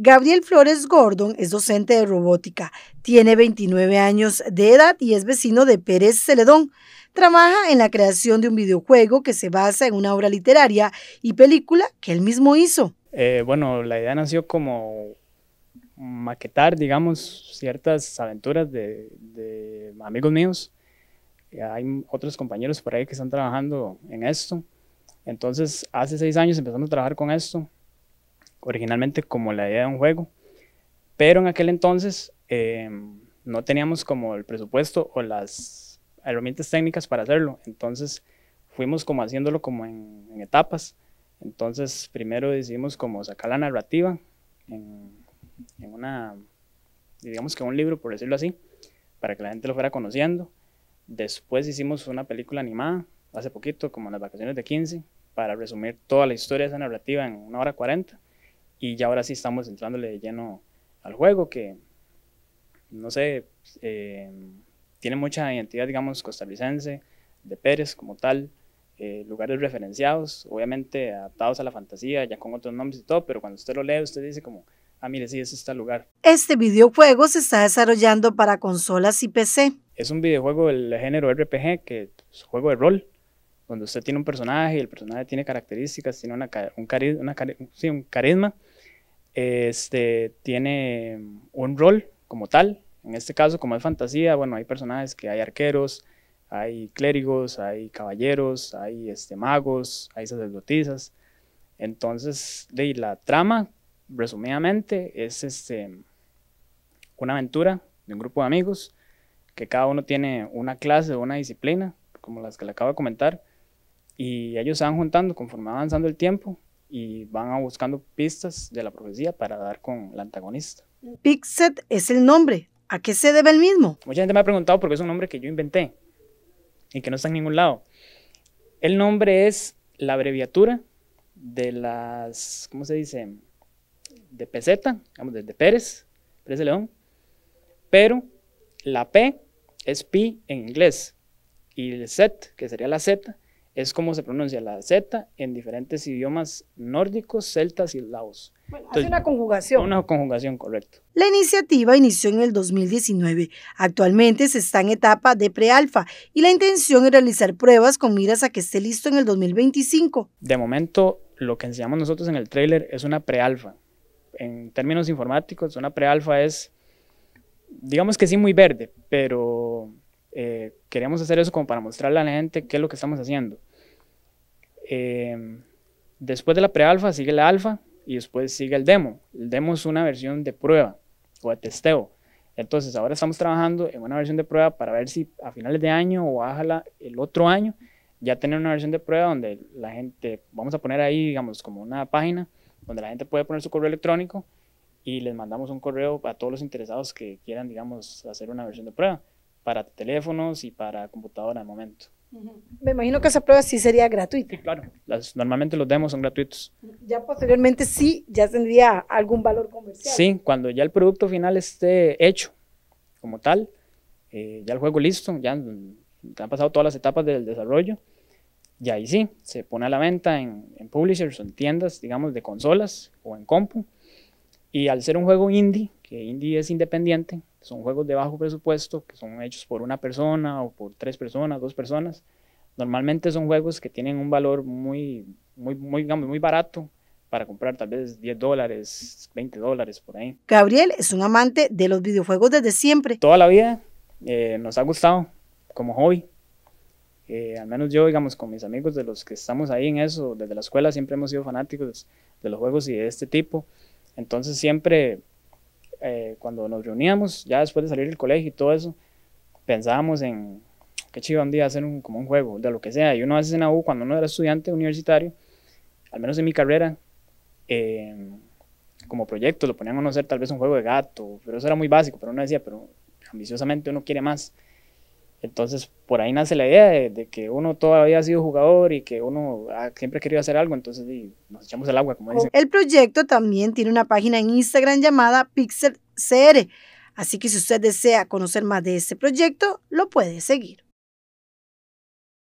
Gabriel Flores Gordon es docente de robótica, tiene 29 años de edad y es vecino de Pérez Celedón. Trabaja en la creación de un videojuego que se basa en una obra literaria y película que él mismo hizo. Eh, bueno, la idea nació como maquetar, digamos, ciertas aventuras de, de amigos míos. Hay otros compañeros por ahí que están trabajando en esto. Entonces, hace seis años empezamos a trabajar con esto originalmente como la idea de un juego, pero en aquel entonces em, no teníamos como el presupuesto o las herramientas técnicas para hacerlo, entonces fuimos como haciéndolo como en, etapas, entonces primero decidimos como sacar la narrativa en, una, digamos que un libro por decirlo así, para que la gente lo fuera conociendo, Después hicimos una película animada, hace poquito, como en las vacaciones de 15, para resumir toda la historia de esa narrativa en una hora 40. Y ya ahora sí estamos entrándole de lleno al juego, que no sé, eh, tiene mucha identidad, digamos, costarricense, de Pérez como tal, eh, lugares referenciados, obviamente adaptados a la fantasía, ya con otros nombres y todo, pero cuando usted lo lee, usted dice como, ah, mire, sí, es este lugar. Este videojuego se está desarrollando para consolas y PC. Es un videojuego del género RPG, que es pues, juego de rol, donde usted tiene un personaje y el personaje tiene características, tiene una, un, un carisma este, tiene un rol como tal, en este caso como es fantasía, bueno, hay personajes que hay arqueros, hay clérigos, hay caballeros, hay este, magos, hay sacerdotisas. Entonces, la trama, resumidamente, es este, una aventura de un grupo de amigos que cada uno tiene una clase o una disciplina, como las que le acabo de comentar, y ellos se van juntando conforme avanzando el tiempo y van buscando pistas de la profecía para dar con el antagonista. Pixet es el nombre. ¿A qué se debe el mismo? Mucha gente me ha preguntado porque es un nombre que yo inventé y que no está en ningún lado. El nombre es la abreviatura de las, ¿cómo se dice? De PZ, digamos, de, Pérez, Pérez de León. Pero la P es pi en inglés y el Z, que sería la Z, es como se pronuncia la Z en diferentes idiomas nórdicos, celtas y laos. Bueno, una conjugación. Una conjugación, correcto. La iniciativa inició en el 2019. Actualmente se está en etapa de prealfa y la intención es realizar pruebas con miras a que esté listo en el 2025. De momento, lo que enseñamos nosotros en el trailer es una prealfa. En términos informáticos, una prealfa es, digamos que sí, muy verde, pero eh, queremos queríamos hacer eso como para mostrarle a la gente qué es lo que estamos haciendo. Em, después de la pre-alfa sigue la alfa y después sigue el demo. El demo es una versión de prueba o de testeo. Entonces ahora estamos trabajando en una versión de prueba para ver si a finales de año o ojalá el otro año ya tener una versión de prueba donde la gente, vamos a poner ahí, digamos, como una página donde la gente puede poner su correo electrónico y les mandamos un correo a todos los interesados que quieran, digamos, hacer una versión de prueba para teléfonos y para computadora de momento. Me imagino que esa prueba sí sería gratuita. Sí, claro. normalmente los demos son gratuitos. Ya posteriormente sí, ya tendría algún valor comercial. Sí, cuando ya el producto final esté hecho como tal, eh, ya el juego listo, ya han pasado todas las etapas del desarrollo, y ahí sí, se pone a la venta en, en publishers o en tiendas, digamos, de consolas o en compu. Y al ser un juego indie, que indie es independiente, son juegos de bajo presupuesto, que son hechos por una persona o por tres personas, dos personas. Normalmente son juegos que tienen un valor muy, muy, muy, muy barato para comprar tal vez 10 dólares, 20 dólares por ahí. Gabriel es un amante de los videojuegos desde siempre. Toda la vida eh, nos ha gustado como hobby. Eh, al menos yo, digamos, con mis amigos de los que estamos ahí en eso, desde la escuela siempre hemos sido fanáticos de los juegos y de este tipo. Entonces siempre eh, cuando nos reuníamos, ya después de salir del colegio y todo eso, pensábamos en qué chido un día hacer un, como un juego, de lo que sea. Y uno hace en la U, cuando uno era estudiante universitario, al menos en mi carrera, em, como proyecto lo ponían a no tal vez un juego de gato, pero eso era muy básico, pero uno decía, pero ambiciosamente uno quiere más. Entonces, por ahí nace la idea de, que uno todavía ha sido jugador y que uno ha, siempre querido hacer algo, entonces nos echamos al agua, como dicen. El proyecto también tiene una página en Instagram llamada Pixel CR, así que si usted desea conocer más de este proyecto, lo puede seguir.